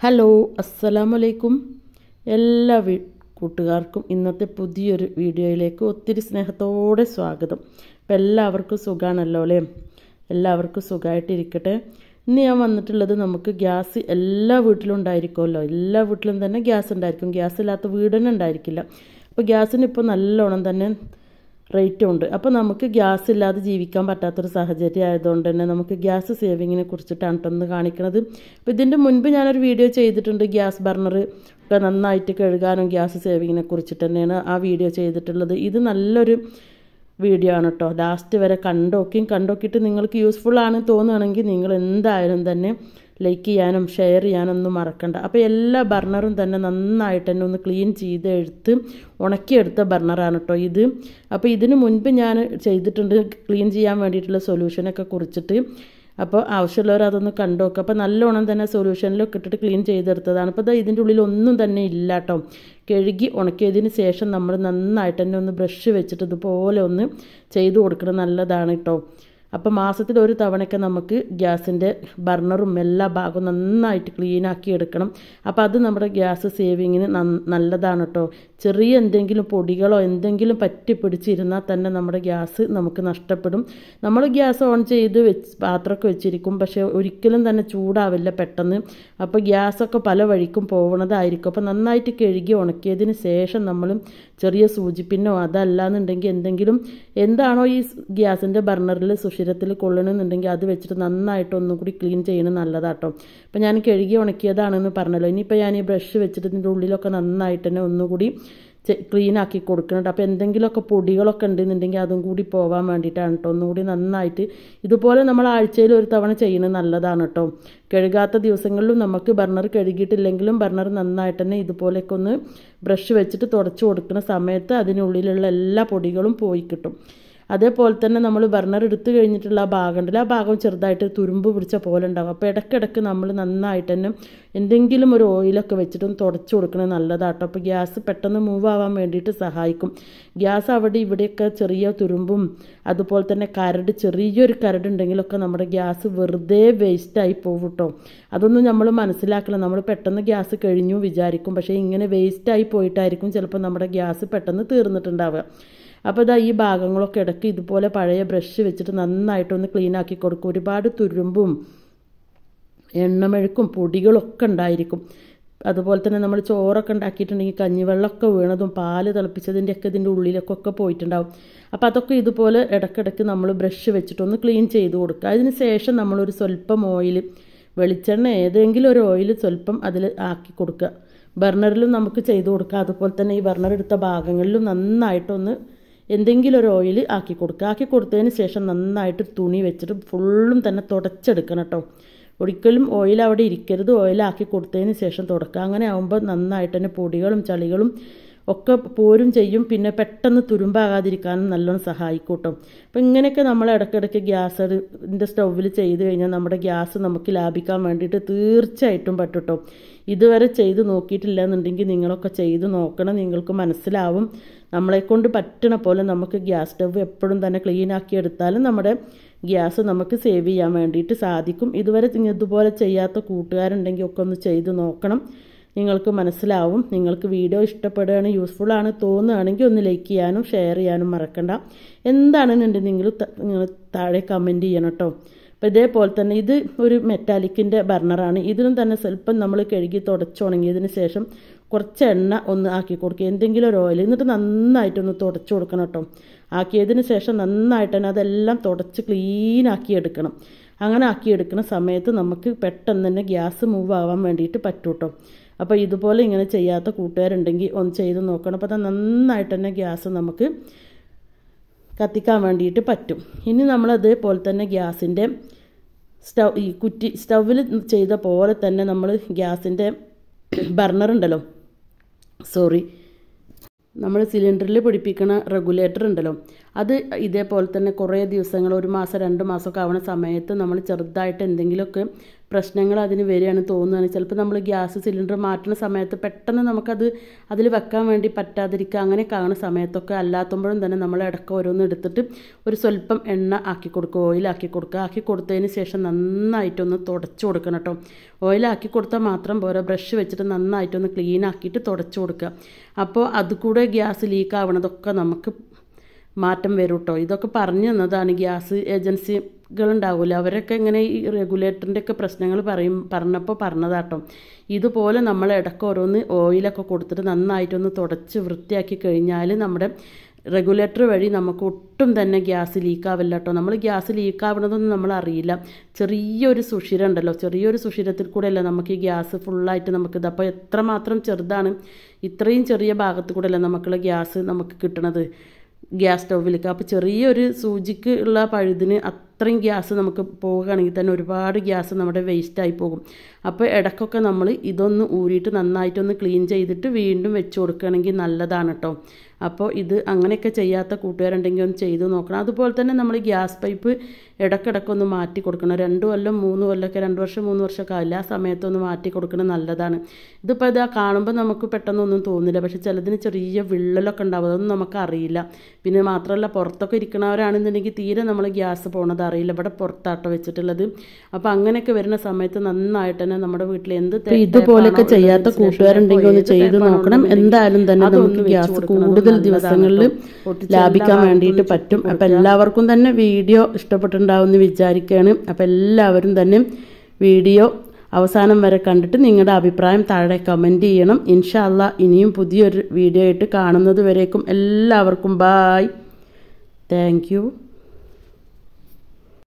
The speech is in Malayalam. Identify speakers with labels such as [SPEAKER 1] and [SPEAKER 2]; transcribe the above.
[SPEAKER 1] ഹലോ അസ്സലാമലൈക്കും എല്ലാ വീ കൂട്ടുകാർക്കും ഇന്നത്തെ പുതിയൊരു വീഡിയോയിലേക്ക് ഒത്തിരി സ്നേഹത്തോടെ സ്വാഗതം അപ്പം എല്ലാവർക്കും സുഖമാണല്ലോ അല്ലേ എല്ലാവർക്കും സുഖമായിട്ടിരിക്കട്ടെ ഇന്ന് ഞാൻ വന്നിട്ടുള്ളത് നമുക്ക് ഗ്യാസ് എല്ലാ വീട്ടിലും ഉണ്ടായിരിക്കുമല്ലോ എല്ലാ വീട്ടിലും തന്നെ ഗ്യാസ് ഉണ്ടായിരിക്കും ഗ്യാസ് ഇല്ലാത്ത വീടിനുണ്ടായിരിക്കില്ല അപ്പോൾ ഗ്യാസിന് ഇപ്പോൾ നല്ലോണം തന്നെ റേറ്റും ഉണ്ട് അപ്പോൾ നമുക്ക് ഗ്യാസ് ഇല്ലാതെ ജീവിക്കാൻ പറ്റാത്തൊരു സാഹചര്യം ആയതുകൊണ്ട് തന്നെ നമുക്ക് ഗ്യാസ് സേവിങ്ങിനെ കുറിച്ചിട്ടാണ് ഒന്ന് കാണിക്കുന്നത് അപ്പോൾ ഇതിൻ്റെ മുൻപ് ഞാനൊരു വീഡിയോ ചെയ്തിട്ടുണ്ട് ഗ്യാസ് ബർണർ ഒക്കെ നന്നായിട്ട് കഴുകാനും ഗ്യാസ് സേവിങ്ങിനെ കുറിച്ചിട്ട് തന്നെയാണ് ആ വീഡിയോ ചെയ്തിട്ടുള്ളത് ഇത് നല്ലൊരു വീഡിയോ ആണ് കേട്ടോ ലാസ്റ്റ് വരെ കണ്ടോക്കിയും കണ്ടോക്കിയിട്ട് നിങ്ങൾക്ക് യൂസ്ഫുൾ ആണ് തോന്നുകയാണെങ്കിൽ നിങ്ങൾ എന്തായാലും തന്നെ ലൈക്ക് ചെയ്യാനും ഷെയർ ചെയ്യാനും ഒന്നും മറക്കണ്ട അപ്പോൾ എല്ലാ ബർണറും തന്നെ നന്നായിട്ട് തന്നെ ഒന്ന് ക്ലീൻ ചെയ്തെടുത്ത് ഉണക്കിയെടുത്ത ബർണറാണ് കേട്ടോ ഇത് അപ്പോൾ ഇതിന് മുൻപ് ഞാൻ ചെയ്തിട്ടുണ്ട് ക്ലീൻ ചെയ്യാൻ വേണ്ടിയിട്ടുള്ള സൊല്യൂഷനൊക്കെ കുറിച്ചിട്ട് അപ്പോൾ ആവശ്യമുള്ളവർ അതൊന്ന് കണ്ടു നോക്കുക അപ്പോൾ നല്ലോണം തന്നെ സൊല്യൂഷനിലൊക്കെ ഇട്ടിട്ട് ക്ലീൻ ചെയ്തെടുത്തതാണ് അപ്പോൾ ഇതിൻ്റെ ഉള്ളിൽ ഒന്നും തന്നെ ഇല്ല കേട്ടോ കഴുകി ഉണക്കിയതിന് ശേഷം നമ്മൾ നന്നായിട്ട് തന്നെ ഒന്ന് ബ്രഷ് വെച്ചിട്ട് ഇതുപോലെ ഒന്ന് ചെയ്ത് കൊടുക്കണം നല്ലതാണ് കേട്ടോ അപ്പോൾ മാസത്തിൽ ഒരു തവണയൊക്കെ നമുക്ക് ഗ്യാസിൻ്റെ ബർണറും എല്ലാ ഭാഗവും നന്നായിട്ട് ക്ലീനാക്കി എടുക്കണം അപ്പോൾ അത് നമ്മുടെ ഗ്യാസ് സേവിങ്ങിന് നല്ലതാണ് കേട്ടോ ചെറിയ എന്തെങ്കിലും പൊടികളോ എന്തെങ്കിലും പറ്റിപ്പിടിച്ചിരുന്നാൽ തന്നെ നമ്മുടെ ഗ്യാസ് നമുക്ക് നഷ്ടപ്പെടും നമ്മൾ ഗ്യാസ് ഓൺ ചെയ്ത് വെച്ച് പാത്രമൊക്കെ വെച്ചിരിക്കും പക്ഷേ ഒരിക്കലും തന്നെ ചൂടാവില്ല പെട്ടെന്ന് അപ്പോൾ ഗ്യാസൊക്കെ പല വഴിക്കും പോകണതായിരിക്കും അപ്പോൾ നന്നായിട്ട് കഴുകി ഉണക്കിയതിന് ശേഷം നമ്മൾ ചെറിയ സൂചിപ്പിന്നോ അതല്ലാന്നുണ്ടെങ്കിൽ എന്തെങ്കിലും എന്താണോ ഈ ഗ്യാസിൻ്റെ ബർണറിൽ സുഷിരത്തിൽ കൊള്ളണമെന്നുണ്ടെങ്കിൽ അത് വെച്ചിട്ട് നന്നായിട്ട് ഒന്നും കൂടി ക്ലീൻ ചെയ്യുന്നത് നല്ലതാട്ടോ ഇപ്പം ഞാൻ കഴുകി ഉണക്കിയതാണെന്ന് പറഞ്ഞല്ലോ ഇനിയിപ്പോൾ ഞാൻ ഈ ബ്രഷ് വെച്ചിട്ട് ഇതിൻ്റെ ഉള്ളിലൊക്കെ നന്നായിട്ട് തന്നെ ഒന്നുകൂടി ക്ലീൻ ആക്കി കൊടുക്കുന്നുണ്ട് അപ്പോൾ എന്തെങ്കിലുമൊക്കെ പൊടികളൊക്കെ ഉണ്ടെന്നുണ്ടെങ്കിൽ അതും കൂടി പോകാൻ വേണ്ടിയിട്ടാണ് കേട്ടോ ഒന്നുകൂടി നന്നായിട്ട് ഇതുപോലെ നമ്മൾ ആഴ്ചയിൽ ഒരു തവണ ചെയ്യുന്നത് നല്ലതാണ് കേട്ടോ കഴുകാത്ത ദിവസങ്ങളിലും നമുക്ക് ബർണർ കഴുകിയിട്ടില്ലെങ്കിലും ബർണർ നന്നായിട്ട് തന്നെ ഇതുപോലെയൊക്കെ ഒന്ന് ബ്രഷ് വെച്ചിട്ട് തുടച്ച് കൊടുക്കുന്ന സമയത്ത് അതിനുള്ളിലുള്ള എല്ലാ പൊടികളും പോയി കിട്ടും അതേപോലെ തന്നെ നമ്മൾ ബർണർ എടുത്തു കഴിഞ്ഞിട്ടുള്ള ആ ഉണ്ടല്ലോ ആ ഭാഗം ചെറുതായിട്ട് തുരുമ്പ് പിടിച്ച പോലെ ഉണ്ടാകും അപ്പോൾ ഇടയ്ക്കിടയ്ക്ക് നമ്മൾ നന്നായിട്ട് തന്നെ എന്തെങ്കിലും ഒരു ഓയിലൊക്കെ വെച്ചിട്ടൊന്ന് തുടച്ചു കൊടുക്കണത് നല്ലതാട്ടോ അപ്പോൾ ഗ്യാസ് പെട്ടെന്ന് മൂവ് ആവാൻ വേണ്ടിയിട്ട് സഹായിക്കും ഗ്യാസ് അവിടെ ഇവിടെയൊക്കെ ചെറിയ തുരുമ്പും അതുപോലെ തന്നെ കരട് ചെറിയൊരു കരടുണ്ടെങ്കിലൊക്കെ നമ്മുടെ ഗ്യാസ് വെറുതെ വേസ്റ്റായി പോകും കേട്ടോ അതൊന്നും നമ്മൾ മനസ്സിലാക്കണം നമ്മൾ പെട്ടെന്ന് ഗ്യാസ് കഴിഞ്ഞു വിചാരിക്കും പക്ഷേ ഇങ്ങനെ വേസ്റ്റായി പോയിട്ടായിരിക്കും ചിലപ്പോൾ നമ്മുടെ ഗ്യാസ് പെട്ടെന്ന് തീർന്നിട്ടുണ്ടാവുക അപ്പോൾ ഇതാ ഈ ഭാഗങ്ങളൊക്കെ ഇടയ്ക്ക് ഇതുപോലെ പഴയ ബ്രഷ് വെച്ചിട്ട് നന്നായിട്ടൊന്ന് ക്ലീൻ ആക്കി കൊടുക്കും ഒരുപാട് തുരുമ്പും എണ്ണമെഴുക്കും പൊടികളൊക്കെ ഉണ്ടായിരിക്കും അതുപോലെ തന്നെ നമ്മൾ ചോറൊക്കെ ഉണ്ടാക്കിയിട്ടുണ്ടെങ്കിൽ കഞ്ഞിവെള്ളമൊക്കെ വീണതും പാല് തിളപ്പിച്ചതിൻ്റെയൊക്കെ ഇതിൻ്റെ ഒക്കെ പോയിട്ടുണ്ടാവും അപ്പോൾ അതൊക്കെ ഇതുപോലെ ഇടയ്ക്കിടയ്ക്ക് നമ്മൾ ബ്രഷ് വെച്ചിട്ടൊന്ന് ക്ലീൻ ചെയ്ത് കൊടുക്കുക അതിന് ശേഷം നമ്മളൊരു സ്വല്പം ഓയിൽ വെളിച്ചെണ്ണ ഏതെങ്കിലും ഒരു ഓയിൽ സ്വല്പം അതിൽ ആക്കി കൊടുക്കുക ബർണറിലും നമുക്ക് ചെയ്ത് കൊടുക്കുക അതുപോലെ തന്നെ ഈ ബർണർ എടുത്ത ഭാഗങ്ങളിലും നന്നായിട്ടൊന്ന് എന്തെങ്കിലും ഒരു ഓയിൽ ആക്കി കൊടുക്കുക ആക്കി കൊടുത്തതിന് ശേഷം നന്നായിട്ട് തുണി വെച്ചിട്ട് ഫുള്ളും തന്നെ തുടച്ചെടുക്കണം കേട്ടോ ഒരിക്കലും ഓയിൽ അവിടെ ഇരിക്കരുത് ഓയിലാക്കി കൊടുത്തതിന് ശേഷം തുടക്കുക അങ്ങനെ ആകുമ്പോൾ നന്നായിട്ട് തന്നെ പൊടികളും ചളികളും ഒക്കെ പോരും ചെയ്യും പിന്നെ പെട്ടെന്ന് തുരുമ്പാകാതിരിക്കാനും നല്ലോണം സഹായിക്കൂട്ടും അപ്പം ഇങ്ങനെയൊക്കെ നമ്മൾ ഇടയ്ക്കിടയ്ക്ക് ഗ്യാസിൻ്റെ സ്റ്റൗവിൽ ചെയ്ത് കഴിഞ്ഞാൽ നമ്മുടെ ഗ്യാസ് നമുക്ക് ലാഭിക്കാൻ വേണ്ടിയിട്ട് തീർച്ചയായിട്ടും പറ്റുട്ടോ ഇതുവരെ ചെയ്ത് നോക്കിയിട്ടില്ല എന്നുണ്ടെങ്കിൽ നിങ്ങളൊക്കെ ചെയ്ത് നോക്കണം നിങ്ങൾക്ക് മനസ്സിലാവും നമ്മളെക്കൊണ്ട് പറ്റണ പോലെ നമുക്ക് ഗ്യാസ് സ്റ്റവ് എപ്പോഴും തന്നെ ക്ലീൻ ആക്കി എടുത്താലും നമ്മുടെ ഗ്യാസ് നമുക്ക് സേവ് ചെയ്യാൻ വേണ്ടിയിട്ട് സാധിക്കും ഇതുവരെ ഇതുപോലെ ചെയ്യാത്ത കൂട്ടുകാരുണ്ടെങ്കിൽ ഒക്കെ ഒന്ന് ചെയ്ത് നോക്കണം നിങ്ങൾക്ക് മനസ്സിലാവും നിങ്ങൾക്ക് വീഡിയോ ഇഷ്ടപ്പെടുകയാണ് യൂസ്ഫുൾ തോന്നുകയാണെങ്കിൽ ഒന്ന് ലൈക്ക് ചെയ്യാനും ഷെയർ ചെയ്യാനും മറക്കണ്ട എന്താണെന്നുണ്ട് നിങ്ങൾ താഴെ കമൻറ്റ് ചെയ്യണം കേട്ടോ അപ്പോൾ ഇതേപോലെ തന്നെ ഇത് ഒരു മെറ്റാലിക്കിൻ്റെ ബർണറാണ് ഇതിനും തന്നെ സ്വല്പം നമ്മൾ കഴുകി തുടച്ചുണങ്ങിയതിന് ശേഷം കുറച്ച് എണ്ണ ഒന്ന് ആക്കി കൊടുക്കുക എന്തെങ്കിലും ഒരു ഓയിൽ എന്നിട്ട് നന്നായിട്ടൊന്ന് തുടച്ചു കൊടുക്കണം കേട്ടോ ആക്കിയതിന് ശേഷം നന്നായിട്ട് തന്നെ അതെല്ലാം തുടച്ച് ക്ലീൻ ആക്കി എടുക്കണം അങ്ങനെ ആക്കിയെടുക്കുന്ന സമയത്ത് നമുക്ക് പെട്ടെന്ന് തന്നെ ഗ്യാസ് മൂവ് ആവാൻ വേണ്ടിയിട്ട് പറ്റൂട്ടോ അപ്പോൾ ഇതുപോലെ ഇങ്ങനെ ചെയ്യാത്ത കൂട്ടുകാരുണ്ടെങ്കിൽ ഒന്ന് ചെയ്ത് നോക്കണം അപ്പോൾ അത് നന്നായിട്ട് തന്നെ ഗ്യാസ് നമുക്ക് കത്തിക്കാൻ വേണ്ടിയിട്ട് പറ്റും ഇനി നമ്മൾ അതേപോലെ തന്നെ ഗ്യാസിൻ്റെ സ്റ്റവ് ഈ കുറ്റി സ്റ്റവിൽ ചെയ്ത പോലെ തന്നെ നമ്മൾ ഗ്യാസിൻ്റെ ഉണ്ടല്ലോ സോറി നമ്മൾ സിലിണ്ടറിൽ പിടിപ്പിക്കുന്ന റെഗുലേറ്റർ ഉണ്ടല്ലോ അത് ഇതേപോലെ തന്നെ കുറേ ദിവസങ്ങൾ ഒരു മാസം രണ്ട് മാസമൊക്കെ ആവുന്ന സമയത്ത് നമ്മൾ ചെറുതായിട്ട് എന്തെങ്കിലുമൊക്കെ പ്രശ്നങ്ങൾ അതിന് വരികയാണ് തോന്നുകയാണ് ചിലപ്പോൾ നമ്മൾ ഗ്യാസ് സിലിണ്ടർ മാറ്റുന്ന സമയത്ത് പെട്ടെന്ന് നമുക്കത് അതിൽ വെക്കാൻ വേണ്ടി പറ്റാതിരിക്കുക അങ്ങനെ കാണുന്ന സമയത്തൊക്കെ അല്ലാത്തുമ്പോഴും തന്നെ നമ്മൾ ഇടയ്ക്ക് ഓരോന്ന് എടുത്തിട്ട് ഒരു സ്വല്പം എണ്ണ ആക്കി കൊടുക്കുക ഓയിലാക്കി കൊടുക്കുക ആക്കി കൊടുത്തതിന് ശേഷം നന്നായിട്ടൊന്ന് തുടച്ചു കൊടുക്കണം കേട്ടോ ഓയിലാക്കി കൊടുത്താൽ മാത്രം പോരാ ബ്രഷ് വെച്ചിട്ട് നന്നായിട്ടൊന്ന് ക്ലീൻ ആക്കിയിട്ട് തുടച്ചു കൊടുക്കുക അപ്പോൾ അതുകൂടെ ഗ്യാസ് ലീക്ക് ആവണതൊക്കെ നമുക്ക് മാറ്റം വരും കേട്ടോ ഇതൊക്കെ പറഞ്ഞു തന്നതാണ് ഗ്യാസ് ഏജൻസി കളുണ്ടാവില്ല അവരൊക്കെ ഇങ്ങനെ ഈ റെഗുലേറ്ററിൻ്റെ ഒക്കെ പ്രശ്നങ്ങൾ പറയും പറഞ്ഞപ്പോൾ പറഞ്ഞതാട്ടോ ഇതുപോലെ നമ്മൾ ഇടയ്ക്ക് ഓരോന്ന് ഓയിലൊക്കെ കൊടുത്തിട്ട് നന്നായിട്ടൊന്ന് തുടച്ച് വൃത്തിയാക്കി കഴിഞ്ഞാൽ നമ്മുടെ റെഗുലേറ്റർ വഴി നമുക്ക് ഒട്ടും തന്നെ ഗ്യാസ് ലീക്കാവില്ല കേട്ടോ നമ്മൾ ഗ്യാസ് ലീക്കാവണതൊന്നും നമ്മൾ അറിയില്ല ചെറിയൊരു സുഷിരം ഉണ്ടല്ലോ ചെറിയൊരു സുഷിരത്തിൽ കൂടെ അല്ല നമുക്ക് ഈ ഗ്യാസ് ഫുള്ളായിട്ട് നമുക്കിത് അപ്പോൾ എത്രമാത്രം ചെറുതാണ് ഇത്രയും ചെറിയ ഭാഗത്ത് കൂടെ അല്ല നമുക്കുള്ള ഗ്യാസ് നമുക്ക് കിട്ടണത് ഗ്യാസ് സ്റ്റൗവിലേക്ക് അപ്പോൾ ചെറിയൊരു സൂചിക്ക് ഉള്ള പഴുതിന് അത്രയും ഗ്യാസ് നമുക്ക് പോകുകയാണെങ്കിൽ തന്നെ ഒരുപാട് ഗ്യാസ് നമ്മുടെ വേസ്റ്റായി പോകും അപ്പോൾ ഇടയ്ക്കൊക്കെ നമ്മൾ ഇതൊന്ന് ഊരിയിട്ട് നന്നായിട്ടൊന്ന് ക്ലീൻ ചെയ്തിട്ട് വീണ്ടും വെച്ച് കൊടുക്കുകയാണെങ്കിൽ നല്ലതാണ് കേട്ടോ അപ്പോൾ ഇത് അങ്ങനെയൊക്കെ ചെയ്യാത്ത കൂട്ടുകാരുണ്ടെങ്കിൽ ഒന്ന് ചെയ്ത് നോക്കണം അതുപോലെ തന്നെ നമ്മൾ ഗ്യാസ് പൈപ്പ് ഇടയ്ക്കിടയ്ക്കൊന്ന് മാറ്റി കൊടുക്കണം രണ്ട് കൊല്ലം മൂന്ന് കൊല്ലമൊക്കെ രണ്ട് വർഷം മൂന്ന് വർഷമൊക്കെ ആയില്ല ആ സമയത്തൊന്ന് മാറ്റി കൊടുക്കണം നല്ലതാണ് ഇതിപ്പോൾ ഇത് കാണുമ്പോൾ നമുക്ക് പെട്ടെന്നൊന്നും തോന്നില്ല പക്ഷേ ചിലതിന് ചെറിയ വിള്ളലൊക്കെ ഉണ്ടാവും അതൊന്നും നമുക്കറിയില്ല പിന്നെ മാത്രമല്ല പുറത്തൊക്കെ ഇരിക്കണവരാണെന്നുണ്ടെങ്കിൽ തീരെ നമ്മൾ ഗ്യാസ് പോണത് അറിയില്ല ഇവിടെ പുറത്താട്ടോ വെച്ചിട്ടുള്ളത് അപ്പോൾ അങ്ങനെയൊക്കെ വരുന്ന സമയത്ത് നന്നായിട്ട് തന്നെ നമ്മുടെ വീട്ടിൽ എന്ത് ഇതുപോലെയൊക്കെ ചെയ്യാത്ത കൂട്ടുകാരുണ്ടെങ്കിൽ ഒന്ന് ചെയ്ത് നോക്കണം എന്തായാലും തന്നെ നമുക്ക് ഗ്യാസ് കൂടുതൽ ദിവസങ്ങളിൽ ലാഭിക്കാൻ വേണ്ടിയിട്ട് പറ്റും അപ്പൊ എല്ലാവർക്കും തന്നെ വീഡിയോ ഇഷ്ടപ്പെട്ടിട്ടുണ്ടാവും എന്ന് വിചാരിക്കുകയാണ് അപ്പൊ എല്ലാവരും തന്നെ വീഡിയോ അവസാനം വരെ കണ്ടിട്ട് നിങ്ങളുടെ അഭിപ്രായം താഴെ കമൻറ്റ് ചെയ്യണം ഇൻഷാല്ല ഇനിയും പുതിയൊരു വീഡിയോ ആയിട്ട് കാണുന്നത് വരേക്കും എല്ലാവർക്കും ബായ് താങ്ക്